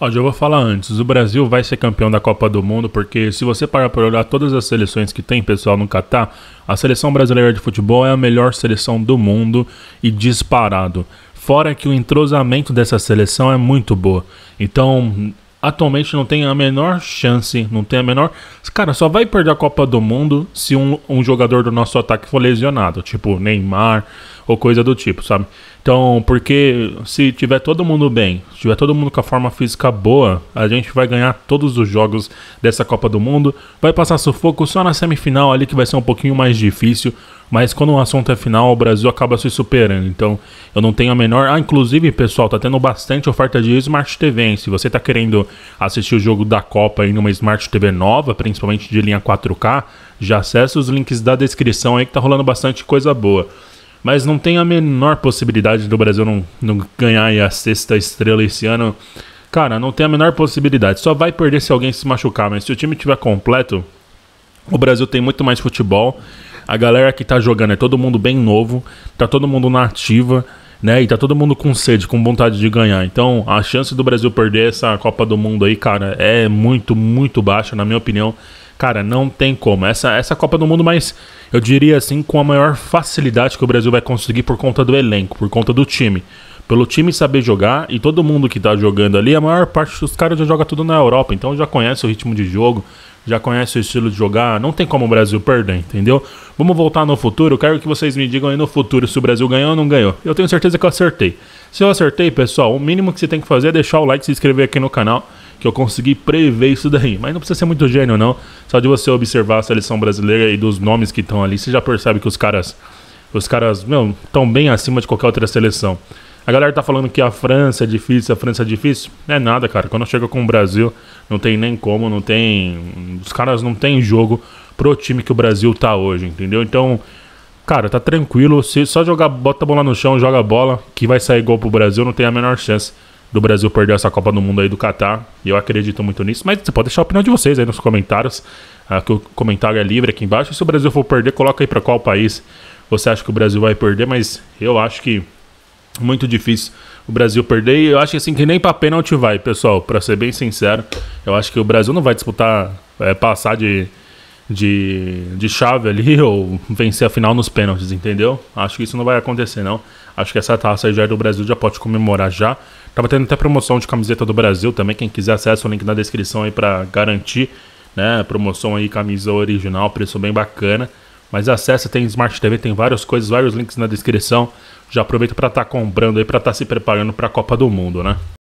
Ó, já vou falar antes, o Brasil vai ser campeão da Copa do Mundo, porque se você parar para olhar todas as seleções que tem, pessoal, no Catar, a seleção brasileira de futebol é a melhor seleção do mundo e disparado. Fora que o entrosamento dessa seleção é muito boa. Então, atualmente não tem a menor chance, não tem a menor. Cara, só vai perder a Copa do Mundo se um, um jogador do nosso ataque for lesionado, tipo Neymar ou coisa do tipo, sabe? Então, porque se tiver todo mundo bem, se tiver todo mundo com a forma física boa, a gente vai ganhar todos os jogos dessa Copa do Mundo, vai passar sufoco só na semifinal ali que vai ser um pouquinho mais difícil, mas quando o assunto é final, o Brasil acaba se superando. Então, eu não tenho a menor. Ah, inclusive, pessoal, tá tendo bastante oferta de Smart TV. Hein? Se você tá querendo assistir o jogo da Copa em uma Smart TV nova, principalmente de linha 4K, já acessa os links da descrição aí que tá rolando bastante coisa boa. Mas não tem a menor possibilidade do Brasil não, não ganhar a sexta estrela esse ano. Cara, não tem a menor possibilidade. Só vai perder se alguém se machucar. Mas se o time tiver completo, o Brasil tem muito mais futebol a galera que tá jogando é todo mundo bem novo, tá todo mundo na ativa, né? E tá todo mundo com sede, com vontade de ganhar. Então, a chance do Brasil perder essa Copa do Mundo aí, cara, é muito, muito baixa, na minha opinião. Cara, não tem como. Essa, essa Copa do Mundo, mas eu diria assim, com a maior facilidade que o Brasil vai conseguir por conta do elenco, por conta do time. Pelo time saber jogar e todo mundo que tá jogando ali, a maior parte dos caras já joga tudo na Europa, então já conhece o ritmo de jogo, já conhece o estilo de jogar, não tem como o Brasil perder, entendeu? Vamos voltar no futuro, eu quero que vocês me digam aí no futuro se o Brasil ganhou ou não ganhou. Eu tenho certeza que eu acertei. Se eu acertei, pessoal, o mínimo que você tem que fazer é deixar o like e se inscrever aqui no canal, que eu consegui prever isso daí. Mas não precisa ser muito gênio, não. Só de você observar a seleção brasileira e dos nomes que estão ali, você já percebe que os caras, os caras, meu, estão bem acima de qualquer outra seleção. A galera tá falando que a França é difícil, a França é difícil. Não é nada, cara. Quando chega com o Brasil, não tem nem como, não tem. Os caras não tem jogo pro time que o Brasil tá hoje, entendeu? Então, cara, tá tranquilo. Se só jogar, bota a bola no chão, joga a bola, que vai sair gol pro Brasil, não tem a menor chance do Brasil perder essa Copa do Mundo aí do Catar. E eu acredito muito nisso. Mas você pode deixar a opinião de vocês aí nos comentários. Ah, que o comentário é livre aqui embaixo. Se o Brasil for perder, coloca aí para qual país você acha que o Brasil vai perder. Mas eu acho que muito difícil o Brasil perder. E eu acho assim que nem para pênalti vai, pessoal. Para ser bem sincero, eu acho que o Brasil não vai disputar, é, passar de, de, de chave ali ou vencer a final nos pênaltis, entendeu? Acho que isso não vai acontecer, não. Acho que essa taça aí já é do Brasil, já pode comemorar já. Tava tendo até promoção de camiseta do Brasil também. Quem quiser acessa o link na descrição aí para garantir, né? Promoção aí, camisa original, preço bem bacana. Mas acessa, tem Smart TV, tem várias coisas, vários links na descrição. Já aproveita para estar tá comprando aí, para estar tá se preparando para a Copa do Mundo, né?